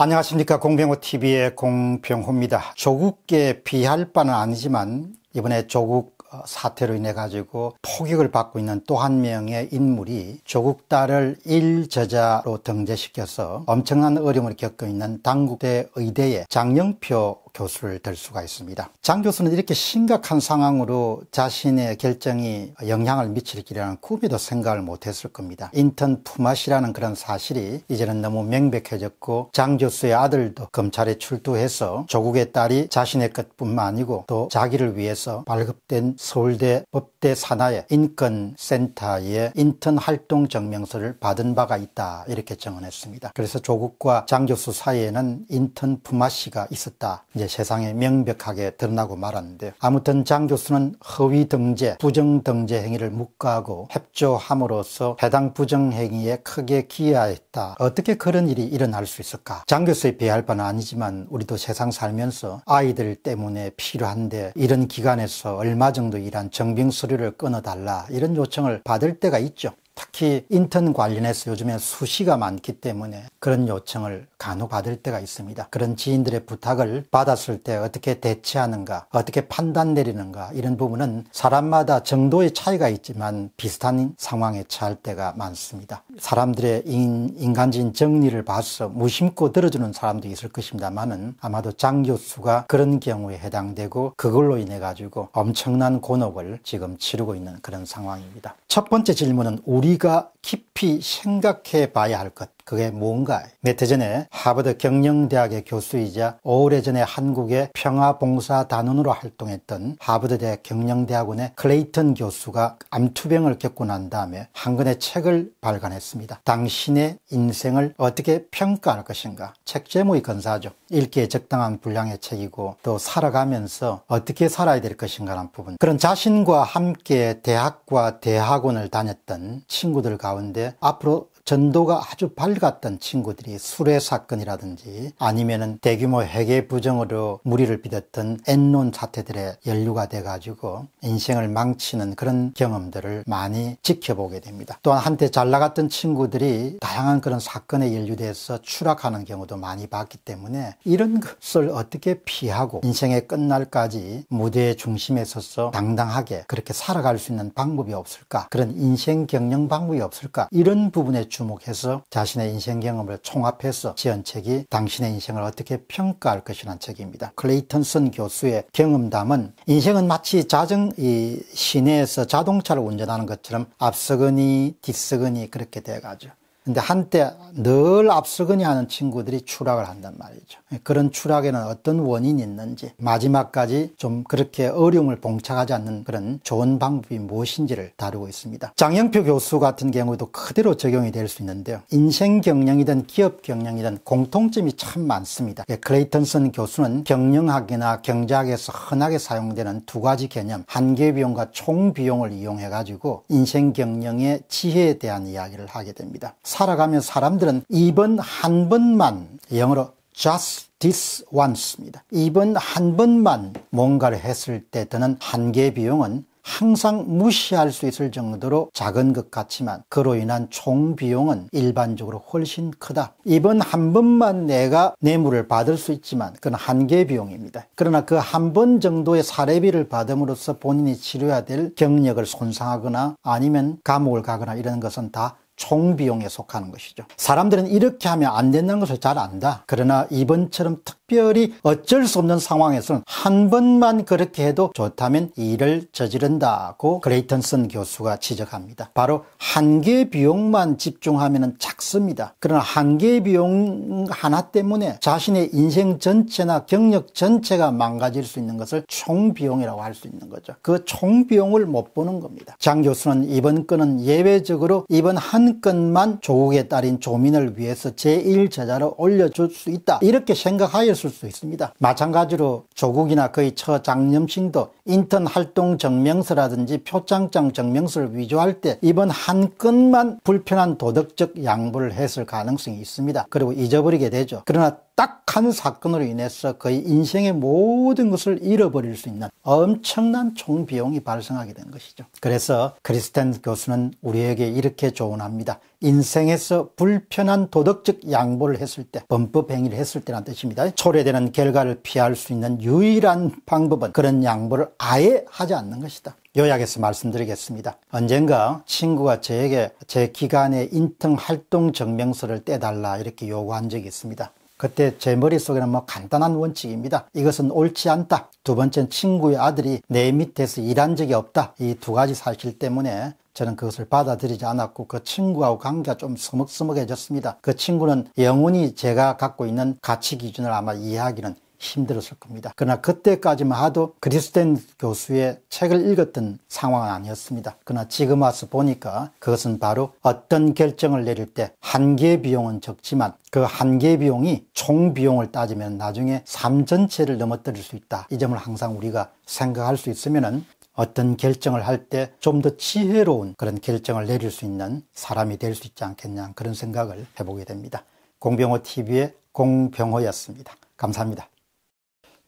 안녕하십니까 공병호TV의 공병호입니다. 조국계 비할 바는 아니지만 이번에 조국 어, 사태로 인해 가지고 폭격을 받고 있는 또 한 명의 인물이 조국 딸을 일저자로 등재시켜서 엄청난 어려움을 겪고 있는 당국대 의대의 장영표 교수를 될 수가 있습니다. 장 교수는 이렇게 심각한 상황으로 자신의 결정이 영향을 미칠 길이라는 꿈에도 생각을 못했을 겁니다. 인턴 품앗이라는 그런 사실이 이제는 너무 명백해졌고 장 교수의 아들도 검찰에 출두해서 조국의 딸이 자신의 것뿐만 아니고 또 자기를 위해서 발급된 서울대 법대 산하의 인권센터의 인턴 활동 증명서를 받은 바가 있다 이렇게 증언했습니다. 그래서 조국과 장 교수 사이에는 인턴 품앗이가 있었다. 이제 세상에 명백하게 드러나고 말았는데요. 아무튼 장 교수는 허위 등재, 부정 등재 행위를 묵과하고 협조함으로써 해당 부정 행위에 크게 기여했다. 어떻게 그런 일이 일어날 수 있을까? 장 교수에 비할 바는 아니지만 우리도 세상 살면서 아이들 때문에 필요한데 이런 기간에서 얼마 정도 일한 정빙 서류를 끊어달라 이런 요청을 받을 때가 있죠. 특히 인턴 관련해서 요즘에 수시가 많기 때문에 그런 요청을 간혹 받을 때가 있습니다. 그런 지인들의 부탁을 받았을 때 어떻게 대처하는가, 어떻게 판단 내리는가 이런 부분은 사람마다 정도의 차이가 있지만 비슷한 상황에 처할 때가 많습니다. 사람들의 인, 간적인 정리를 봐서 무심코 들어주는 사람도 있을 것입니다만은 아마도 장 교수가 그런 경우에 해당되고 그걸로 인해 가지고 엄청난 곤혹을 지금 치르고 있는 그런 상황입니다. 첫 번째 질문은 우리 우리가 깊이 생각해 봐야 할 것. 그게 뭔가? 몇해 전에 하버드 경영대학의 교수이자 오래전에 한국의 평화봉사단원으로 활동했던 하버드대 경영대학원의 클레이턴 교수가 암투병을 겪고 난 다음에 한 권의 책을 발간했습니다. 당신의 인생을 어떻게 평가할 것인가? 책 제목이 건사죠. 읽기에 적당한 분량의 책이고 또 살아가면서 어떻게 살아야 될 것인가라는 부분. 그런 자신과 함께 대학과 대학원을 다녔던 친구들 가운데 앞으로 전도가 아주 밝았던 친구들이 수레 사건이라든지 아니면은 대규모 회계 부정으로 무리를 빚었던 엔론 사태들의 연류가 돼가지고 인생을 망치는 그런 경험들을 많이 지켜보게 됩니다. 또한 한때 잘 나갔던 친구들이 다양한 그런 사건에 연루돼서 추락하는 경우도 많이 봤기 때문에 이런 것을 어떻게 피하고 인생의 끝날까지 무대의 중심에 서서 당당하게 그렇게 살아갈 수 있는 방법이 없을까 그런 인생 경영 방법이 없을까 이런 부분에 주목해서 자신의 인생 경험을 총합해서 지은 책이 당신의 인생을 어떻게 평가할 것이라는 책입니다. 클레이턴슨 교수의 경험담은 인생은 마치 자정 이 시내에서 자동차를 운전하는 것처럼 앞서거니 뒤서거니 그렇게 돼가죠. 근데 한때 늘 앞서거니 하는 친구들이 추락을 한단 말이죠. 그런 추락에는 어떤 원인이 있는지 마지막까지 좀 그렇게 어려움을 봉착하지 않는 그런 좋은 방법이 무엇인지를 다루고 있습니다. 장영표 교수 같은 경우도 그대로 적용이 될 수 있는데요. 인생 경영이든 기업 경영이든 공통점이 참 많습니다. 예, 클레이턴슨 교수는 경영학이나 경제학에서 흔하게 사용되는 두 가지 개념 한계비용과 총비용을 이용해 가지고 인생 경영의 지혜에 대한 이야기를 하게 됩니다. 살아가며 사람들은 이번 한 번만 영어로 just this once입니다. 이번 한 번만 뭔가를 했을 때 드는 한계 비용은 항상 무시할 수 있을 정도로 작은 것 같지만 그로 인한 총 비용은 일반적으로 훨씬 크다. 이번 한 번만 내가 뇌물을 받을 수 있지만 그건 한계 비용입니다. 그러나 그 한 번 정도의 사례비를 받음으로써 본인이 치료해야 될 경력을 손상하거나 아니면 감옥을 가거나 이런 것은 다 총비용에 속하는 것이죠. 사람들은 이렇게 하면 안 된다는 것을 잘 안다. 그러나 이번처럼 특별히 어쩔 수 없는 상황에서는 한 번만 그렇게 해도 좋다면 일을 저지른다고 그레이턴슨 교수가 지적합니다. 바로 한 개 비용만 집중하면 작습니다. 그러나 한 개 비용 하나 때문에 자신의 인생 전체나 경력 전체가 망가질 수 있는 것을 총비용이라고 할 수 있는 거죠. 그 총비용을 못 보는 겁니다. 장 교수는 이번 건은 예외적으로 이번 한한 건만 조국의 딸인 조민을 위해서 제1제자로 올려줄 수 있다 이렇게 생각하였을 수 있습니다. 마찬가지로 조국이나 그의 처장염신도 인턴 활동 증명서라든지 표창장 증명서를 위조할 때 이번 한 건만 불편한 도덕적 양보를 했을 가능성이 있습니다. 그리고 잊어버리게 되죠. 그러나 딱한 사건으로 인해서 거의 인생의 모든 것을 잃어버릴 수 있는 엄청난 총비용이 발생하게 된 것이죠. 그래서 크리스텐 교수는 우리에게 이렇게 조언합니다. 인생에서 불편한 도덕적 양보를 했을 때 범법 행위를 했을 때란 뜻입니다. 초래되는 결과를 피할 수 있는 유일한 방법은 그런 양보를 아예 하지 않는 것이다. 요약해서 말씀드리겠습니다. 언젠가 친구가 저에게 제기간에 인턴 활동 증명서를 떼달라 이렇게 요구한 적이 있습니다. 그때 제 머릿속에는 뭐 간단한 원칙입니다. 이것은 옳지 않다. 두 번째는 친구의 아들이 내 밑에서 일한 적이 없다. 이 두 가지 사실 때문에 저는 그것을 받아들이지 않았고 그 친구하고 관계가 좀 서먹서먹해졌습니다. 그 친구는 영원히 제가 갖고 있는 가치 기준을 아마 이해하기는 힘들었을 겁니다. 그러나 그때까지만 해도 그리스텐 교수의 책을 읽었던 상황은 아니었습니다. 그러나 지금 와서 보니까 그것은 바로 어떤 결정을 내릴 때 한계 비용은 적지만 그 한계 비용이 총 비용을 따지면 나중에 삶 전체를 넘어뜨릴 수 있다. 이 점을 항상 우리가 생각할 수 있으면은 어떤 결정을 할 때 좀 더 지혜로운 그런 결정을 내릴 수 있는 사람이 될 수 있지 않겠냐 그런 생각을 해보게 됩니다. 공병호 TV의 공병호였습니다. 감사합니다.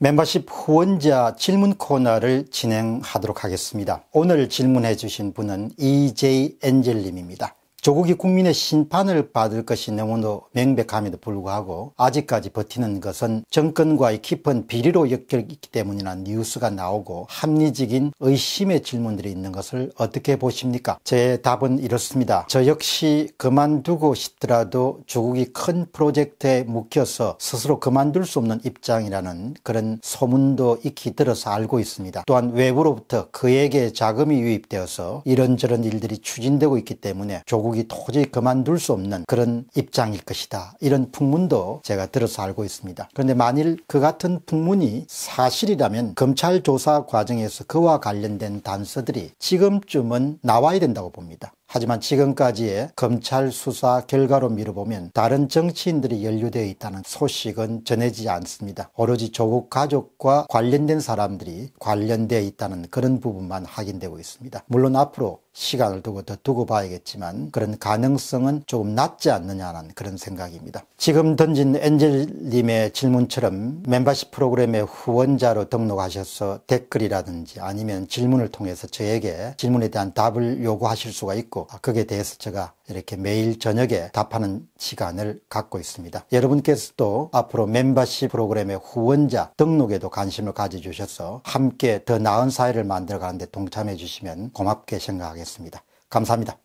멤버십 후원자 질문 코너를 진행하도록 하겠습니다. 오늘 질문해 주신 분은 EJ 엔젤님입니다. 조국이 국민의 심판을 받을 것이 너무도 명백함에도 불구하고 아직까지 버티는 것은 정권과의 깊은 비리로 엮여있기 때문이라는 뉴스가 나오고 합리적인 의심의 질문들이 있는 것을 어떻게 보십니까? 제 답은 이렇습니다. 저 역시 그만두고 싶더라도 조국이 큰 프로젝트에 묶여서 스스로 그만둘 수 없는 입장이라는 그런 소문도 익히 들어서 알고 있습니다. 또한 외부로부터 그에게 자금이 유입되어서 이런저런 일들이 추진되고 있기 때문에 조국 조국이 도저히 그만둘 수 없는 그런 입장일 것이다. 이런 풍문도 제가 들어서 알고 있습니다. 그런데 만일 그 같은 풍문이 사실이라면 검찰 조사 과정에서 그와 관련된 단서들이 지금쯤은 나와야 된다고 봅니다. 하지만 지금까지의 검찰 수사 결과로 미뤄보면 다른 정치인들이 연루되어 있다는 소식은 전해지지 않습니다. 오로지 조국 가족과 관련된 사람들이 관련되어 있다는 그런 부분만 확인되고 있습니다. 물론 앞으로 시간을 두고 더 두고 봐야겠지만 그런 가능성은 조금 낮지 않느냐는 그런 생각입니다. 지금 던진 엔젤님의 질문처럼 멤버십 프로그램의 후원자로 등록하셔서 댓글이라든지 아니면 질문을 통해서 저에게 질문에 대한 답을 요구하실 수가 있고 있고 거기에 아, 대해서 제가 이렇게 매일 저녁에 답하는 시간을 갖고 있습니다. 여러분께서도 앞으로 멤버십 프로그램의 후원자 등록에도 관심을 가져주셔서 함께 더 나은 사회를 만들어가는데 동참해 주시면 고맙게 생각하겠습니다. 감사합니다.